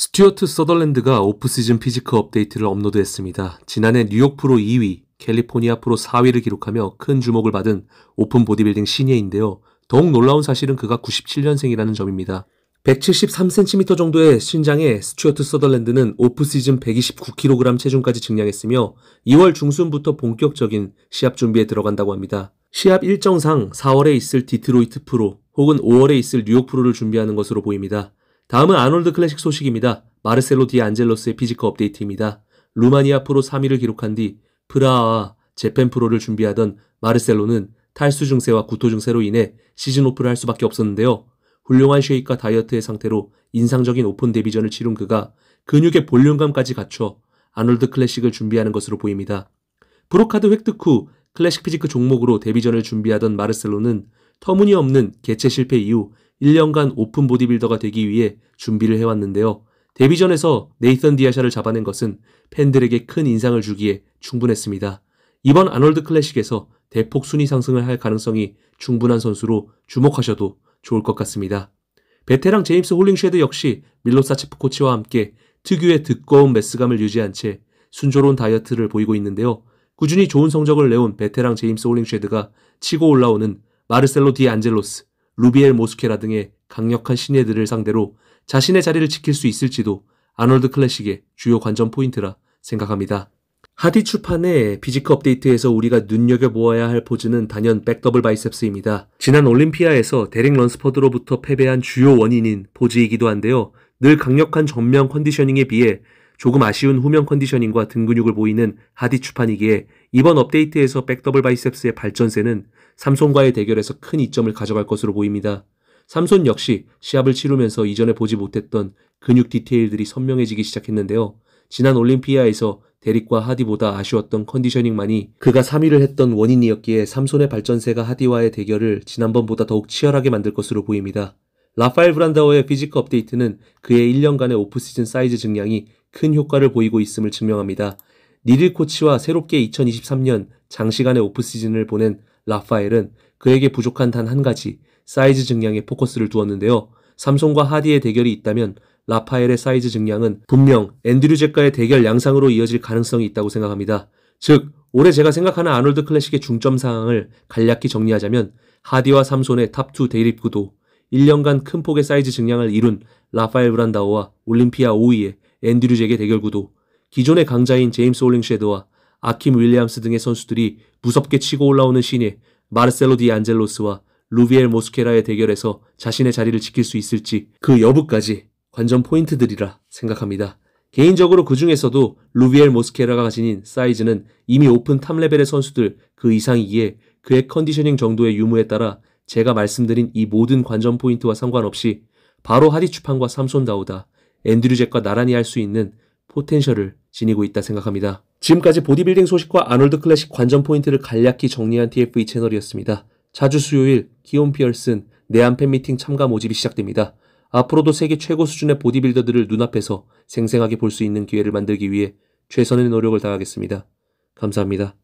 스튜어트 서덜랜드가 오프시즌 피지크 업데이트를 업로드했습니다. 지난해 뉴욕 프로 2위, 캘리포니아 프로 4위를 기록하며 큰 주목을 받은 오픈 보디빌딩 신예인데요. 더욱 놀라운 사실은 그가 97년생이라는 점입니다. 173cm 정도의 신장에 스튜어트 서덜랜드는 오프시즌 129kg 체중까지 증량했으며 2월 중순부터 본격적인 시합 준비에 들어간다고 합니다. 시합 일정상 4월에 있을 디트로이트 프로 혹은 5월에 있을 뉴욕 프로를 준비하는 것으로 보입니다. 다음은 아놀드 클래식 소식입니다. 마르셀로 디안젤로스의 피지컬 업데이트입니다. 루마니아 프로 3위를 기록한 뒤 프라하와 재팬 프로를 준비하던 마르셀로는 탈수 증세와 구토 증세로 인해 시즌 오프를 할 수밖에 없었는데요. 훌륭한 쉐입과 다이어트의 상태로 인상적인 오픈 데뷔전을 치룬 그가 근육의 볼륨감까지 갖춰 아놀드 클래식을 준비하는 것으로 보입니다. 브로카드 획득 후 클래식 피지크 종목으로 데뷔전을 준비하던 마르셀로는 터무니없는 개체 실패 이후 1년간 오픈 보디빌더가 되기 위해 준비를 해왔는데요. 데뷔전에서 네이선 디아샤를 잡아낸 것은 팬들에게 큰 인상을 주기에 충분했습니다. 이번 아놀드 클래식에서 대폭 순위 상승을 할 가능성이 충분한 선수로 주목하셔도 좋을 것 같습니다. 베테랑 제임스 홀링쉐드 역시 밀로사치프 코치와 함께 특유의 두꺼운 매스감을 유지한 채 순조로운 다이어트를 보이고 있는데요. 꾸준히 좋은 성적을 내온 베테랑 제임스 홀링쉐드가 치고 올라오는 마르셀로 디 안젤로스, 루비엘 모스케라 등의 강력한 신예들을 상대로 자신의 자리를 지킬 수 있을지도 아놀드 클래식의 주요 관전 포인트라 생각합니다. 하디 출판의 비지크 업데이트에서 우리가 눈여겨보아야 할 포즈는 단연 백더블 바이셉스입니다. 지난 올림피아에서 데링 런스퍼드로부터 패배한 주요 원인인 포즈이기도 한데요. 늘 강력한 전면 컨디셔닝에 비해 조금 아쉬운 후면 컨디셔닝과 등 근육을 보이는 하디 출판이기에 이번 업데이트에서 백더블 바이셉스의 발전세는 삼손과의 대결에서 큰 이점을 가져갈 것으로 보입니다. 삼손 역시 시합을 치르면서 이전에 보지 못했던 근육 디테일들이 선명해지기 시작했는데요. 지난 올림피아에서 대릭과 하디보다 아쉬웠던 컨디셔닝만이 그가 3위를 했던 원인이었기에 삼손의 발전세가 하디와의 대결을 지난번보다 더욱 치열하게 만들 것으로 보입니다. 라파엘 브란다워의피지컬 업데이트는 그의 1년간의 오프시즌 사이즈 증량이 큰 효과를 보이고 있음을 증명합니다. 니들 코치와 새롭게 2023년 장시간의 오프시즌을 보낸 라파엘은 그에게 부족한 단 한 가지 사이즈 증량에 포커스를 두었는데요. 삼성과 하디의 대결이 있다면 라파엘의 사이즈 증량은 분명 앤드류 잭과의 대결 양상으로 이어질 가능성이 있다고 생각합니다. 즉 올해 제가 생각하는 아놀드 클래식의 중점 사항을 간략히 정리하자면 하디와 삼손의 탑2 대립 구도, 1년간 큰 폭의 사이즈 증량을 이룬 라파엘 브란다오와 올림피아 5위의 앤드류 잭의 대결 구도, 기존의 강자인 제임스 올링쉐드와 아킴 윌리엄스 등의 선수들이 무섭게 치고 올라오는 신예 마르셀로 디 안젤로스와 루비엘 모스케라의 대결에서 자신의 자리를 지킬 수 있을지 그 여부까지 관전 포인트들이라 생각합니다. 개인적으로 그 중에서도 루비엘 모스케라가 가진 사이즈는 이미 오픈 탑 레벨의 선수들 그 이상이기에 그의 컨디셔닝 정도의 유무에 따라 제가 말씀드린 이 모든 관전 포인트와 상관없이 바로 하디추판과 삼손 다우다, 앤드류 잭과 나란히 할 수 있는 포텐셜을 지니고 있다 생각합니다. 지금까지 보디빌딩 소식과 아놀드 클래식 관전 포인트를 간략히 정리한 TFE 채널이었습니다. 자주 수요일 기온 피얼슨 내한 팬미팅 참가 모집이 시작됩니다. 앞으로도 세계 최고 수준의 보디빌더들을 눈앞에서 생생하게 볼 수 있는 기회를 만들기 위해 최선의 노력을 다하겠습니다. 감사합니다.